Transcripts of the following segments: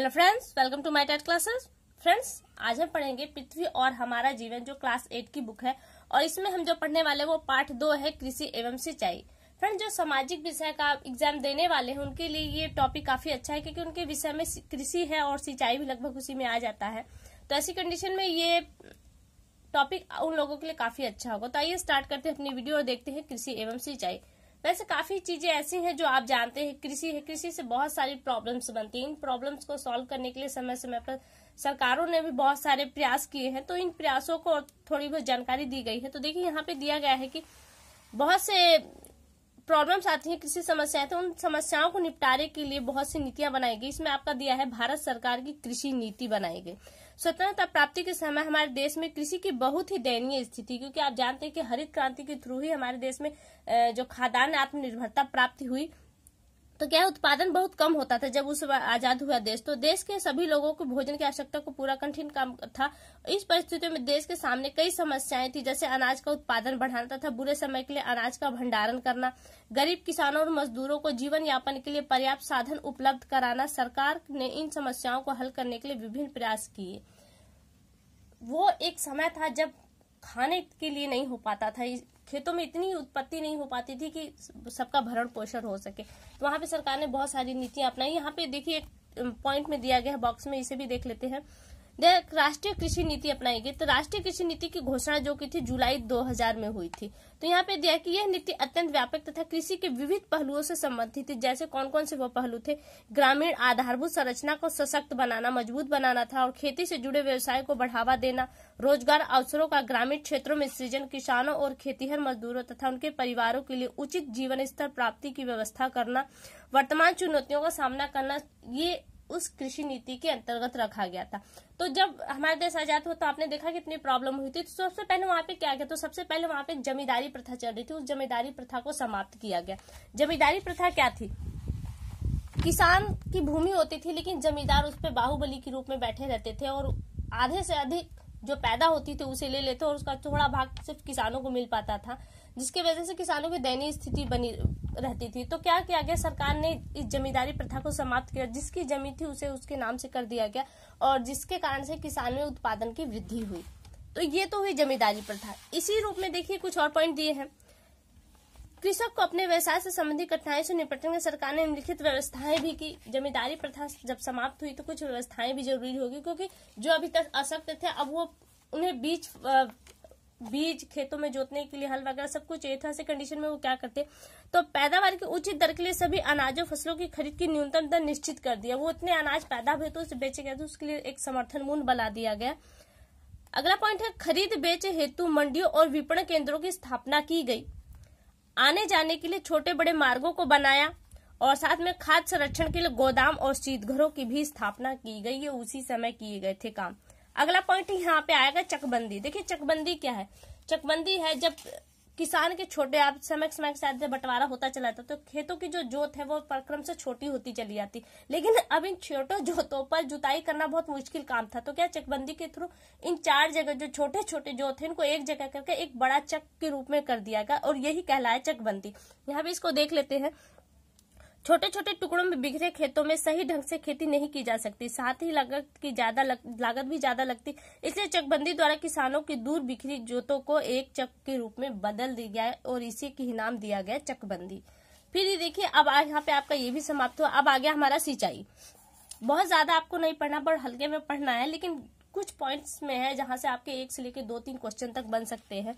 hello friends welcome to my TET classes friends आज हम पढ़ेंगे पृथ्वी और हमारा जीवन जो क्लास एट की बुक है और इसमें हम जो पढ़ने वाले वो पार्ट दो है कृषि एवं सिंचाई फ्रेंड जो सामाजिक विषय का एग्जाम देने वाले हैं उनके लिए ये टॉपिक काफी अच्छा है क्योंकि उनके विषय में कृषि है और सिंचाई भी लगभग उसी में आ जाता है तो ऐसी कंडीशन में ये टॉपिक उन लोगों के लिए काफी अच्छा होगा तो आइए स्टार्ट करते हैं अपनी वीडियो और देखते हैं कृषि एवं सिंचाई वैसे काफी चीजें ऐसी हैं जो आप जानते हैं कृषि है कृषि से बहुत सारी प्रॉब्लम्स बनती हैं इन प्रॉब्लम्स को सॉल्व करने के लिए समय समय पर सरकारों ने भी बहुत सारे प्रयास किए हैं तो इन प्रयासों को थोड़ी बहुत जानकारी दी गई है तो देखिए यहाँ पे दिया गया है कि बहुत से प्रॉब्लम्स आती हैं कृषि समस्याएं तो उन समस्याओं को निपटारे के लिए बहुत सी नीतियां बनाई गई इसमें आपका दिया है भारत सरकार की कृषि नीति बनाई गई स्वतंत्रता प्राप्ति के समय हमारे देश में कृषि की बहुत ही दयनीय स्थिति क्योंकि आप जानते हैं कि हरित क्रांति के थ्रू ही हमारे देश में जो खाद्यान्न आत्मनिर्भरता प्राप्ति हुई तो क्या उत्पादन बहुत कम होता था जब उस आजाद हुआ देश तो देश के सभी लोगों को भोजन की आवश्यकता को पूरा कठिन काम था इस परिस्थितियों में देश के सामने कई समस्याएं थी जैसे अनाज का उत्पादन बढ़ाना तथा बुरे समय के लिए अनाज का भंडारण करना गरीब किसानों और मजदूरों को जीवन यापन के लिए पर्याप्त साधन उपलब्ध कराना सरकार ने इन समस्याओं को हल करने के लिए विभिन्न प्रयास किए वो एक समय था जब खाने के लिए नहीं हो पाता था खेतों में इतनी उत्पत्ति नहीं हो पाती थी कि सबका भरण पोषण हो सके तो वहां पे सरकार ने बहुत सारी नीतियां अपनाई यहाँ पे देखिए पॉइंट में दिया गया है बॉक्स में इसे भी देख लेते हैं राष्ट्रीय कृषि नीति अपनाई गई तो राष्ट्रीय कृषि नीति की घोषणा जो की थी जुलाई 2000 में हुई थी तो यहाँ पे दिया कि यह नीति अत्यंत व्यापक तथा कृषि के विविध पहलुओं से संबंधित थी जैसे कौन कौन से वो पहलू थे ग्रामीण आधारभूत संरचना को सशक्त बनाना मजबूत बनाना था और खेती से जुड़े व्यवसाय को बढ़ावा देना रोजगार अवसरों का ग्रामीण क्षेत्रों में सृजन किसानों और खेतीहर मजदूरों तथा उनके परिवारों के लिए उचित जीवन स्तर प्राप्ति की व्यवस्था करना वर्तमान चुनौतियों का सामना करना ये उस कृषि नीति के अंतर्गत रखा गया था तो जब हमारा देश आजाद हुआ तो आपने देखा कितनी प्रॉब्लम हुई थी तो सबसे पहले वहां पे क्या गया तो सबसे पहले वहां पे जमींदारी प्रथा चल रही थी उस जमींदारी प्रथा को समाप्त किया गया जमींदारी प्रथा क्या थी किसान की भूमि होती थी लेकिन जमींदार उस पर बाहुबली के रूप में बैठे रहते थे और आधे से अधिक जो पैदा होती थी उसे ले लेते और उसका थोड़ा भाग सिर्फ किसानों को मिल पाता था जिसकी वजह से किसानों की दयनीय स्थिति बनी रहती थी तो क्या किया गया सरकार ने इस जमींदारी प्रथा को समाप्त किया जिसकी जमीन थी उसे उसके नाम से कर दिया गया और जिसके कारण से किसान में उत्पादन की वृद्धि हुई तो ये तो हुई जमींदारी प्रथा इसी रूप में देखिए कुछ और पॉइंट दिए हैं कृषक को अपने व्यवसाय से संबंधित कठिनाई से निपटने के सरकार ने निम्नलिखित व्यवस्थाएं भी की जमींदारी प्रथा जब समाप्त हुई तो कुछ व्यवस्थाएं भी जरूरी होगी क्योंकि जो अभी तक असक्त थे अब वो उन्हें बीच बीज खेतों में जोतने के लिए हल वगैरह सब कुछ से कंडीशन में वो क्या करते तो पैदावार की उचित दर के लिए सभी अनाजों फसलों की खरीद की न्यूनतम दर निश्चित कर दिया वो इतने अनाज पैदा हुए तो उसे बेचे गए तो उसके लिए एक समर्थन मूल्य बना दिया गया अगला पॉइंट है खरीद बेच हेतु मंडियों और विपणन केंद्रों की स्थापना की गई आने जाने के लिए छोटे बड़े मार्गों को बनाया और साथ में खाद्य संरक्षण के लिए गोदाम और शीतघरों की भी स्थापना की गई ये उसी समय किए गए थे काम अगला पॉइंट यहाँ पे आएगा चकबंदी देखिए चकबंदी क्या है चकबंदी है जब किसान के छोटे आप समय समय के साथ बंटवारा होता चला था तो खेतों की जो जोत है वो परक्रम से छोटी होती चली जाती लेकिन अब इन छोटे जोतों पर जुताई करना बहुत मुश्किल काम था तो क्या चकबंदी के थ्रू इन चार जगह जो छोटे छोटे जोत है इनको एक जगह करके एक बड़ा चक के रूप में कर दिया गया और यही कहलाया चकबंदी यहाँ भी इसको देख लेते हैं छोटे छोटे टुकड़ों में बिखरे खेतों में सही ढंग से खेती नहीं की जा सकती साथ ही लागत की ज्यादा लागत भी ज्यादा लगती इसलिए चकबंदी द्वारा किसानों की दूर बिखरी जोतों को एक चक के रूप में बदल दिया गया और इसी की नाम दिया गया चकबंदी फिर ये देखिए अब यहाँ पे आपका ये भी समाप्त हुआ अब आ गया हमारा सिंचाई बहुत ज्यादा आपको नहीं पढ़ना पर हल्के में पढ़ना है लेकिन कुछ पॉइंट्स में है जहां से आपके एक से लेकर दो तीन क्वेश्चन तक बन सकते हैं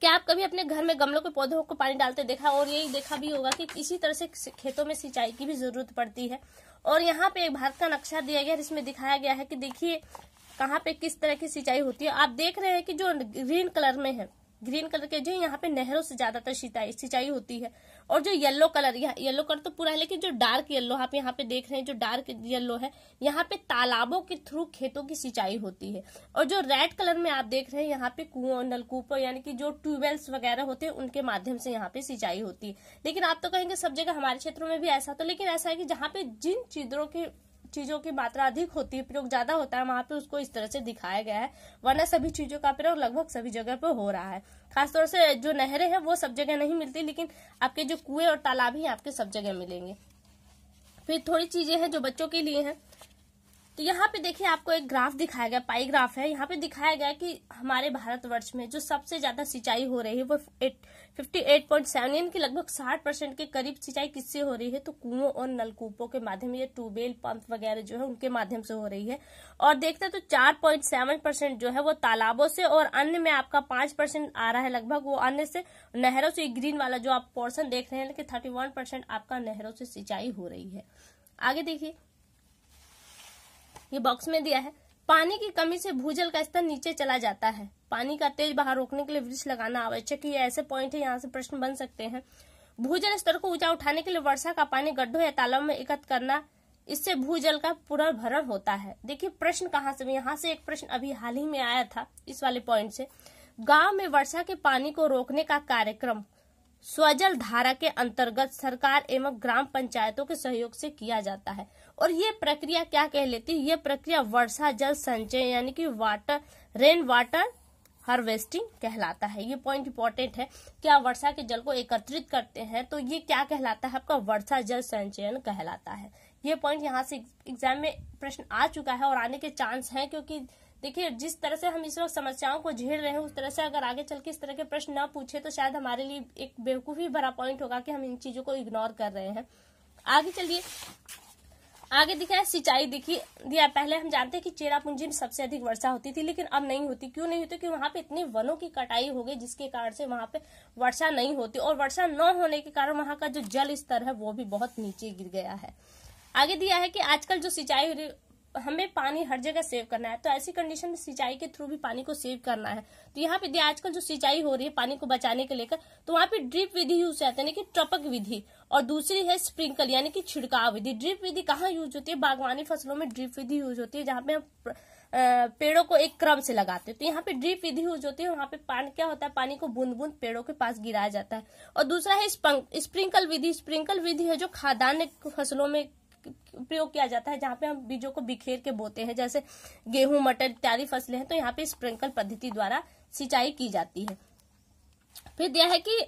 क्या आप कभी अपने घर में गमलों के पौधों को पानी डालते देखा और यही देखा भी होगा कि इसी तरह से खेतों में सिंचाई की भी जरूरत पड़ती है और यहाँ पे एक भारत का नक्शा दिया गया है जिसमें दिखाया गया है कि देखिए कहाँ पे किस तरह की सिंचाई होती है आप देख रहे हैं कि जो ग्रीन कलर में है ग्रीन कलर के जो यहाँ पे नहरों से ज्यादातर सिंचाई सिंचाई होती है और जो येलो कलर यहाँ येलो कलर तो पूरा है लेकिन जो डार्क येलो आप यहाँ पे देख रहे हैं जो डार्क येलो है यहाँ पे तालाबों के थ्रू खेतों की सिंचाई होती है और जो रेड कलर में आप देख रहे हैं यहाँ पे कुओं नलकूप यानी कि जो ट्यूबवेल्स वगैरह होते हैं उनके माध्यम से यहाँ पे सिंचाई होती है लेकिन आप तो कहेंगे सब जगह हमारे क्षेत्रों में भी ऐसा तो लेकिन ऐसा है कि जहाँ पे जिन चीजों के चीजों की मात्रा अधिक होती है प्रयोग ज्यादा होता है वहां पे उसको इस तरह से दिखाया गया है वरना सभी चीजों का प्रयोग लगभग सभी जगह पे हो रहा है खासतौर से जो नहरें हैं वो सब जगह नहीं मिलती लेकिन आपके जो कुएं और तालाब ही आपके सब जगह मिलेंगे फिर थोड़ी चीजें हैं जो बच्चों के लिए हैं तो यहाँ पे देखिए आपको एक ग्राफ दिखाया गया पाई ग्राफ है यहाँ पे दिखाया गया कि हमारे भारतवर्ष में जो सबसे ज्यादा सिंचाई हो रही है वो फिफ्टी एट पॉइंट सेवन यानी कि लगभग साठ परसेंट के करीब सिंचाई किससे हो रही है तो कुओं और नलकूपों के माध्यम या ट्यूबवेल पंप वगैरह जो है उनके माध्यम से हो रही है और देखते हैं तो चार पॉइंट सेवन परसेंट जो है वो तालाबों से और अन्य में आपका पांच परसेंट आ रहा है लगभग वो अन्य से नहरों से ग्रीन वाला जो आप पोर्सन देख रहे हैं कि थर्टी वन परसेंट आपका नहरों से सिंचाई हो रही है आगे देखिए ये बॉक्स में दिया है पानी की कमी से भूजल का स्तर नीचे चला जाता है पानी का तेज बहाव रोकने के लिए वृक्ष लगाना आवश्यक है ऐसे पॉइंट है यहाँ से प्रश्न बन सकते हैं भूजल स्तर को ऊंचा उठाने के लिए वर्षा का पानी गड्ढों या तालाब में एकत्र करना इससे भूजल का पुनर्भरण होता है देखिए प्रश्न कहाँ से यहाँ से एक प्रश्न अभी हाल ही में आया था इस वाले पॉइंट से गांव में वर्षा के पानी को रोकने का कार्यक्रम स्वजल धारा के अंतर्गत सरकार एवं ग्राम पंचायतों के सहयोग से किया जाता है और ये प्रक्रिया क्या कह लेती है ये प्रक्रिया वर्षा जल संचय यानी कि वाटर रेन वाटर हार्वेस्टिंग कहलाता है ये पॉइंट इंपॉर्टेंट है कि आप वर्षा के जल को एकत्रित करते हैं तो ये क्या कहलाता है आपका वर्षा जल संचयन कहलाता है ये पॉइंट यहाँ से एग्जाम में प्रश्न आ चुका है और आने के चांस है क्योंकि देखिए जिस तरह से हम इस वक्त समस्याओं को झेल रहे हैं उस तरह से अगर आगे चल के इस तरह के प्रश्न ना पूछे तो शायद हमारे लिए एक बेवकूफ़ी भरा पॉइंट होगा कि हम इन चीज़ों को इग्नोर कर रहे हैं आगे चलिए आगे दिखा है सिंचाई दिखी दिया पहले हम जानते हैं कि चेरापूंजी में सबसे अधिक वर्षा होती थी लेकिन अब नहीं होती क्यों नहीं होती क्योंकि वहां पे इतनी वनों की कटाई हो गई जिसके कारण से वहां पे वर्षा नहीं होती और वर्षा न होने के कारण वहां का जो जल स्तर है वो भी बहुत नीचे गिर गया है आगे दिया है कि आजकल जो सिंचाई हमें पानी हर जगह सेव करना है तो ऐसी कंडीशन में सिंचाई के थ्रू भी पानी को सेव करना है तो यहाँ पे आजकल जो सिंचाई हो रही है पानी को बचाने के लेकर तो वहाँ पे ड्रिप विधि यूज है यानी कि टपक विधि और दूसरी है स्प्रिंकल यानी कि छिड़काव विधि ड्रिप विधि कहाँ यूज होती है बागवानी फसलों में ड्रिप विधि यूज होती है जहाँ पे हम पेड़ों को एक क्रम से लगाते हैं तो यहाँ पे ड्रिप विधि यूज होती है वहाँ पे पानी क्या होता है पानी को बूंद बूंद पेड़ों के पास गिराया जाता है और दूसरा है स्प्रिंकल विधि स्प्रिंकल विधि है जो खाद्यान्न फसलों में प्रयोग किया जाता है जहाँ पे हम बीजों को बिखेर के बोते हैं जैसे गेहूं मटर इत्यादि फसलें हैं तो यहाँ पे स्प्रिंकल पद्धति द्वारा सिंचाई की जाती है फिर दिया है कि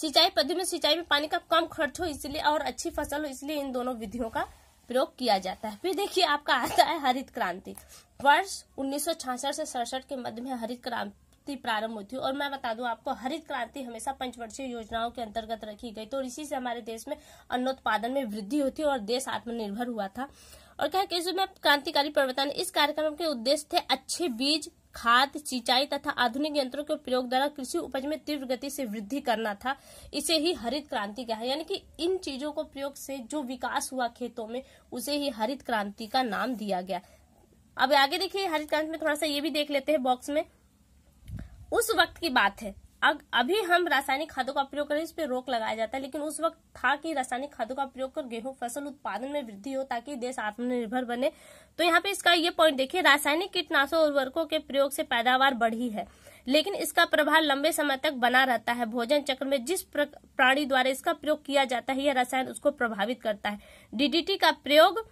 सिंचाई पद्धति में सिंचाई में पानी का कम खर्च हो इसलिए और अच्छी फसल हो इसलिए इन दोनों विधियों का प्रयोग किया जाता है फिर देखिए आपका आता है हरित क्रांति वर्ष उन्नीस से सड़सठ के मध्य में हरित क्रांति क्रांति प्रारंभ हुई थी और मैं बता दूं आपको हरित क्रांति हमेशा पंचवर्षीय योजनाओं के अंतर्गत रखी गई तो इसी से हमारे देश में अन्नोत्पादन में वृद्धि होती और देश आत्मनिर्भर हुआ था और क्या कि इसमें क्रांतिकारी परिवर्तन इस कार्यक्रम के उद्देश्य थे अच्छे बीज खाद सिंचाई तथा आधुनिक यंत्रों के प्रयोग द्वारा कृषि उपज में तीव्र गति से वृद्धि करना था इसे ही हरित क्रांति कहा यानी कि इन चीजों को प्रयोग से जो विकास हुआ खेतों में उसे ही हरित क्रांति का नाम दिया गया अब आगे देखिए हरित क्रांति में थोड़ा सा ये भी देख लेते हैं बॉक्स में उस वक्त की बात है अब अभी हम रासायनिक खादों का प्रयोग करें इस पर रोक लगाया जाता है लेकिन उस वक्त था कि रासायनिक खादों का प्रयोग कर गेहूं फसल उत्पादन में वृद्धि हो ताकि देश आत्मनिर्भर बने तो यहाँ पे इसका ये पॉइंट देखिए रासायनिक कीटनाशक उर्वरकों के प्रयोग से पैदावार बढ़ी है लेकिन इसका प्रभाव लंबे समय तक बना रहता है भोजन चक्र में जिस प्राणी द्वारा इसका प्रयोग किया जाता है यह रसायन उसको प्रभावित करता है डीडीटी का प्रयोग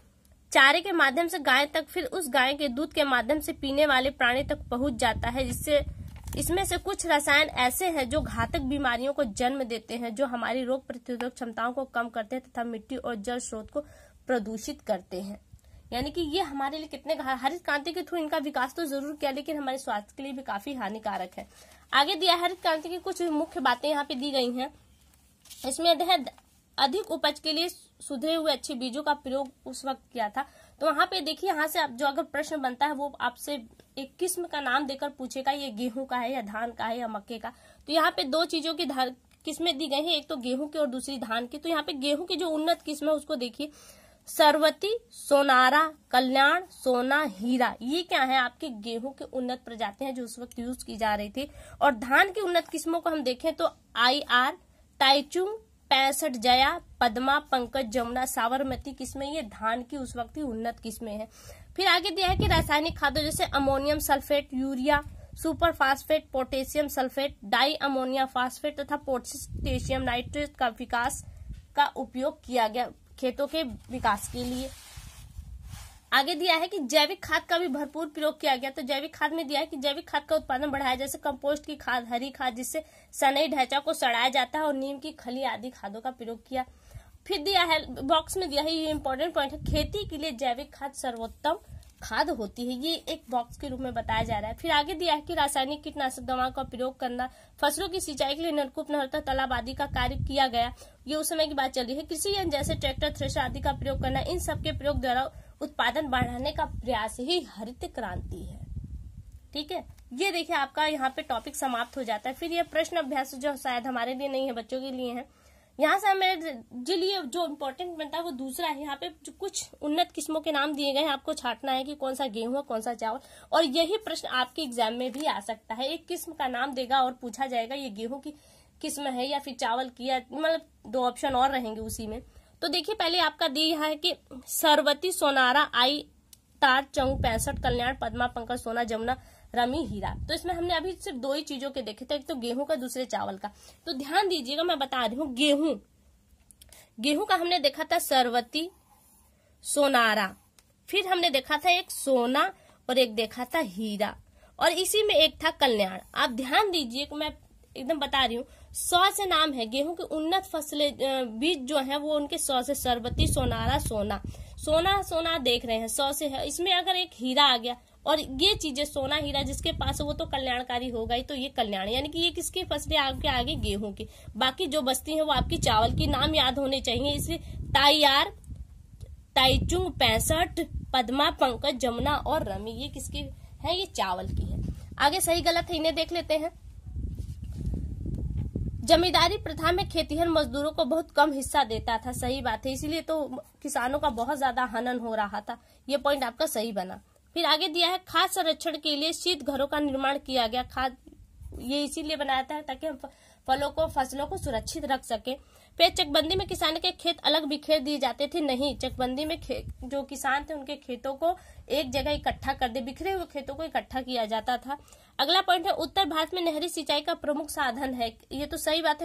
चारे के माध्यम से गाय तक फिर उस गाय के दूध के माध्यम से पीने वाले प्राणी तक पहुंच जाता है जिससे इसमें से कुछ रसायन ऐसे हैं जो घातक बीमारियों को जन्म देते हैं जो हमारी रोग प्रतिरोधक क्षमताओं को कम करते हैं तथा मिट्टी और जल स्रोत को प्रदूषित करते हैं यानी कि ये हमारे लिए कितने हरित क्रांति के थ्रू इनका विकास तो जरूर किया लेकिन हमारे स्वास्थ्य के लिए भी काफी हानिकारक है आगे दिया हरित क्रांति की कुछ मुख्य बातें यहाँ पे दी गई हैं इसमें अधिक उपज के लिए सुधरे हुए अच्छे बीजों का प्रयोग उस वक्त किया था तो वहां पे देखिए यहाँ से आप जो अगर प्रश्न बनता है वो आपसे एक किस्म का नाम देकर पूछेगा ये गेहूं का है या धान का है या मक्के का तो यहाँ पे दो चीजों की किस्में दी गई है एक तो गेहूं की और दूसरी धान की तो यहाँ पे गेहूं की जो उन्नत किस्म है उसको देखिए सरवती सोनारा कल्याण सोना हीरा ये क्या है आपके गेहूं के उन्नत प्रजातियां जो उस वक्त यूज की जा रही थी और धान की उन्नत किस्मों को हम देखें तो आई आर टाइचुंग पैंसठ जया पद्मा पंकज जमुना साबरमती किस्में ये धान की उस वक्त की उन्नत किस्में हैं फिर आगे दिया है कि रासायनिक खादों जैसे ammonium sulphate urea super phosphate potassium sulphate di ammonia phosphate तथा पोटेशियम नाइट्रेट का विकास का उपयोग किया गया खेतों के विकास के लिए आगे दिया है कि जैविक खाद का भी भरपूर प्रयोग किया गया तो जैविक खाद में दिया है कि जैविक खाद का उत्पादन बढ़ाया जैसे कंपोस्ट की खाद हरी खाद जिससे सनई ढांचा को सड़ाया जाता है और नीम की खली आदि खादों का प्रयोग किया फिर दिया है बॉक्स में दिया है ये इम्पोर्टेंट पॉइंट है खेती के लिए जैविक खाद सर्वोत्तम खाद होती है ये एक बॉक्स के रूप में बताया जा रहा है फिर आगे दिया है कि रासायनिक कीटनाशक दवाओं का प्रयोग करना फसलों की सिंचाई के लिए नलकूप नहर तालाब आदि का कार्य किया गया ये उस समय की बात चल रही है कृषि यंत्र जैसे ट्रैक्टर थ्रेशर आदि का प्रयोग करना इन सबके प्रयोग द्वारा उत्पादन बढ़ाने का प्रयास ही हरित क्रांति है ठीक है ये देखिए आपका यहाँ पे टॉपिक समाप्त हो जाता है फिर ये प्रश्न अभ्यास जो शायद हमारे लिए नहीं है बच्चों के लिए है यहाँ से हमें जो लिए जो इम्पोर्टेंट बनता है वो दूसरा है यहाँ पे जो कुछ उन्नत किस्मों के नाम दिए गए हैं आपको छाटना है कि कौन सा गेहूं है कौन सा चावल और यही प्रश्न आपके एग्जाम में भी आ सकता है एक किस्म का नाम देगा और पूछा जाएगा ये गेहूं की किस्म है या फिर चावल की या मतलब दो ऑप्शन और रहेंगे उसी में तो देखिए पहले आपका दी यहाँ है कि सरवती सोनारा आई तार चंग पैंसठ कल्याण पद्मा पंकज सोना जमुना रमी हीरा तो इसमें हमने अभी सिर्फ दो ही चीजों के देखे थे एक तो गेहूं का दूसरे चावल का तो ध्यान दीजिएगा मैं बता रही हूँ गेहूं गेहूं का हमने देखा था सरवती सोनारा फिर हमने देखा था एक सोना और एक देखा था हीरा और इसी में एक था कल्याण आप ध्यान दीजिए मैं एकदम बता रही हूँ सौ से नाम है गेहूं की उन्नत फसलें बीज जो है वो उनके सौ से सरबती सोनारा सोना सोना सोना देख रहे हैं सौ से है इसमें अगर एक हीरा आ गया और ये चीजें सोना हीरा जिसके पास वो तो कल्याणकारी होगा ही तो ये कल्याण यानी कि ये किसकी फसलें आपके आगे गेहूं की बाकी जो बस्ती है वो आपकी चावल की नाम याद होने चाहिए इसे ताइयार ताइचुंग पैंसठ पदमा पंकज जमुना और रमी ये किसकी है ये चावल की है आगे सही गलत है इन्हें देख लेते हैं जमींदारी प्रथा में खेतीहर मजदूरों को बहुत कम हिस्सा देता था सही बात है इसीलिए तो किसानों का बहुत ज्यादा हनन हो रहा था ये पॉइंट आपका सही बना फिर आगे दिया है खाद संरक्षण के लिए शीत घरों का निर्माण किया गया खाद ये इसीलिए बनाया था ताकि हम फलों को फसलों को सुरक्षित रख सके फिर चकबंदी में किसान के खेत अलग बिखेर दिए जाते थे नहीं चकबंदी में जो किसान थे उनके खेतों को एक जगह इकट्ठा कर दे बिखरे हुए खेतों को इकट्ठा किया जाता था अगला पॉइंट है उत्तर भारत में नहरी सिंचाई का प्रमुख साधन है ये तो सही बात है